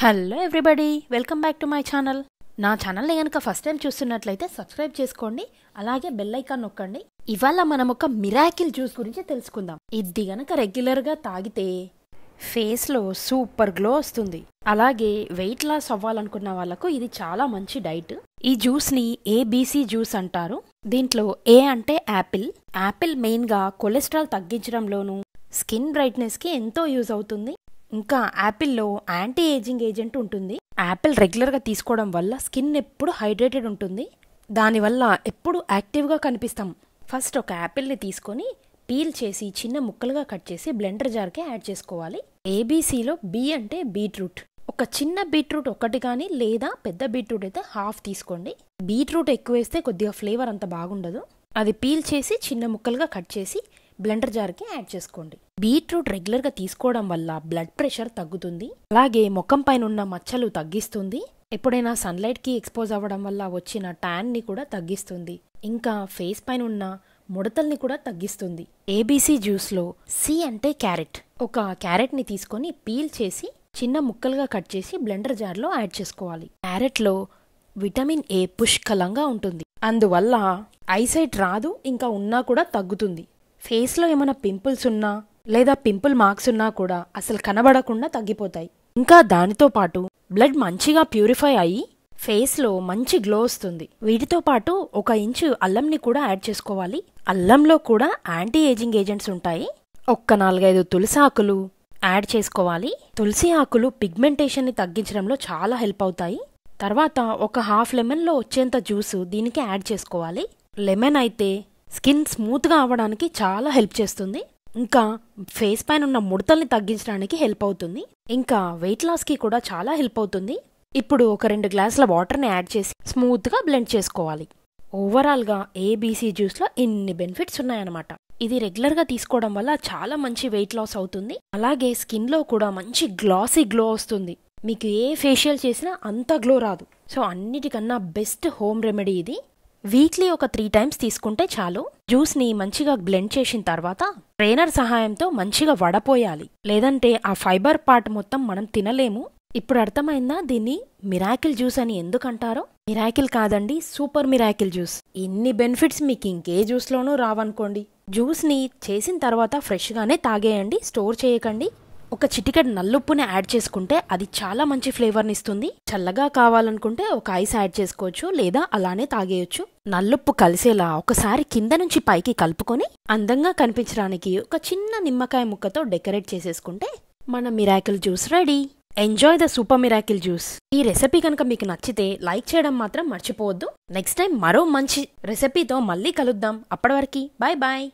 hello everybody welcome back to my channel నా ఛానల్ని కనుక ఫస్ట్ టైం చూస్తున్నట్లయితే సబ్స్క్రైబ్ చేసుకోండి అలాగే బెల్ ఐకాన్ నొక్కండి ఇవాళ మనం ఒక మిరాకిల్ జ్యూస్ గురించి తెలుసుకుందాం ఇది గనక రెగ్యులర్గా తాగితే ఫేస్లో సూపర్ గ్లో వస్తుంది అలాగే వెయిట్ లాస్ అవ్వాలనుకున్న వాళ్ళకు ఇది చాలా మంచి డైట్ ఈ జ్యూస్ని ఏబీసీ జ్యూస్ అంటారు దీంట్లో ఏ అంటే యాపిల్ యాపిల్ మెయిన్గా కొలెస్ట్రాల్ తగ్గించడంలోనూ స్కిన్ బ్రైట్నెస్కి ఎంతో యూజ్ అవుతుంది ఇంకా యాపిల్లో యాంటీ ఏజింగ్ ఏజెంట్ ఉంటుంది యాపిల్ రెగ్యులర్గా తీసుకోవడం వల్ల స్కిన్ ఎప్పుడు హైడ్రేటెడ్ ఉంటుంది దానివల్ల ఎప్పుడు యాక్టివ్గా కనిపిస్తాం ఫస్ట్ ఒక యాపిల్ని తీసుకొని పీల్ చేసి చిన్న ముక్కలుగా కట్ చేసి బ్లెండర్ జార్కే యాడ్ చేసుకోవాలి ఏబీసీలో బీ అంటే బీట్రూట్ ఒక చిన్న బీట్రూట్ ఒకటి కానీ లేదా పెద్ద బీట్రూట్ అయితే హాఫ్ తీసుకోండి బీట్రూట్ ఎక్కువ వేస్తే కొద్దిగా ఫ్లేవర్ అంత బాగుండదు అది పీల్ చేసి చిన్న ముక్కలుగా కట్ చేసి బ్లెండర్ జార్కి యాడ్ చేసుకోండి బీట్రూట్ రెగ్యులర్గా తీసుకోవడం వల్ల బ్లడ్ ప్రెషర్ తగ్గుతుంది అలాగే ముఖం పైన ఉన్న మచ్చలు తగ్గిస్తుంది ఎప్పుడైనా సన్లైట్కి ఎక్స్పోజ్ అవ్వడం వల్ల వచ్చిన ట్యాన్ని కూడా తగ్గిస్తుంది ఇంకా ఫేస్ పైన ఉన్న ముడతల్ని కూడా తగ్గిస్తుంది ఏబీసీ జ్యూస్లో సి అంటే క్యారెట్ ఒక క్యారెట్ని తీసుకొని పీల్ చేసి చిన్న ముక్కలుగా కట్ చేసి బ్లెండర్ జార్లో యాడ్ చేసుకోవాలి క్యారెట్లో విటమిన్ ఏ పుష్కలంగా ఉంటుంది అందువల్ల ఐసైట్ రాదు ఇంకా ఉన్నా కూడా తగ్గుతుంది ఫేస్లో ఏమైనా పింపుల్స్ ఉన్నా లేదా పింపుల్ మార్క్స్ ఉన్నా కూడా అసలు కనబడకుండా తగ్గిపోతాయి ఇంకా దానితో పాటు బ్లడ్ మంచిగా ప్యూరిఫై అయ్యి ఫేస్లో మంచి గ్లో వస్తుంది వీటితో పాటు ఒక ఇంచు అల్లంని కూడా యాడ్ చేసుకోవాలి అల్లంలో కూడా యాంటీ ఏజింగ్ ఏజెంట్స్ ఉంటాయి ఒక్క నాలుగైదు తులసి ఆకులు యాడ్ చేసుకోవాలి తులసి ఆకులు పిగ్మెంటేషన్ని తగ్గించడంలో చాలా హెల్ప్ అవుతాయి తర్వాత ఒక హాఫ్ లెమన్లో వచ్చేంత జ్యూస్ దీనికి యాడ్ చేసుకోవాలి లెమన్ అయితే స్కిన్ స్మూత్గా అవ్వడానికి చాలా హెల్ప్ చేస్తుంది ఇంకా ఫేస్ పైన ఉన్న ముడతల్ని తగ్గించడానికి హెల్ప్ అవుతుంది ఇంకా వెయిట్ లాస్కి కూడా చాలా హెల్ప్ అవుతుంది ఇప్పుడు ఒక రెండు గ్లాసుల వాటర్ని యాడ్ చేసి స్మూత్గా బ్లెండ్ చేసుకోవాలి ఓవరాల్గా ఏబీసీ జ్యూస్లో ఇన్ని బెనిఫిట్స్ ఉన్నాయన్నమాట ఇది రెగ్యులర్గా తీసుకోవడం వల్ల చాలా మంచి వెయిట్ లాస్ అవుతుంది అలాగే స్కిన్లో కూడా మంచి గ్లాసీ గ్లో వస్తుంది మీకు ఏ ఫేషియల్ చేసినా అంత గ్లో రాదు సో అన్నిటికన్నా బెస్ట్ హోమ్ రెమెడీ ఇది వీక్లీ ఒక త్రీ టైమ్స్ తీసుకుంటే చాలు జ్యూస్ని మంచిగా బ్లెండ్ చేసిన తర్వాత ట్రైనర్ సహాయంతో మంచిగా వడపోయాలి లేదంటే ఆ ఫైబర్ పార్ట్ మొత్తం మనం తినలేము ఇప్పుడు అర్థమైందా దీన్ని మిరాకిల్ జ్యూస్ అని ఎందుకంటారో మిరాకిల్ కాదండి సూపర్ మిరాకిల్ జ్యూస్ ఇన్ని బెనిఫిట్స్ మీకు ఇంకే జ్యూస్లోనూ రావనుకోండి జ్యూస్ని చేసిన తర్వాత ఫ్రెష్గానే తాగేయండి స్టోర్ చేయకండి ఒక చిటికెడ్ నల్లుప్పుని యాడ్ చేసుకుంటే అది చాలా మంచి ఫ్లేవర్ని ఇస్తుంది చల్లగా కావాలనుకుంటే ఒక ఐస్ యాడ్ చేసుకోవచ్చు లేదా అలానే తాగేయచ్చు నల్లుప్పు కలిసేలా ఒకసారి కింద నుంచి పైకి కలుపుకొని అందంగా కనిపించడానికి ఒక చిన్న నిమ్మకాయ ముక్కతో డెకరేట్ చేసేసుకుంటే మన miracle juice ready enjoy the super miracle juice ఈ రెసిపీ కనుక మీకు నచ్చితే లైక్ చేయడం మాత్రం మర్చిపోవద్దు నెక్స్ట్ టైం మరో మంచి రెసిపీతో మళ్ళీ కలుద్దాం అప్పటి బాయ్ బాయ్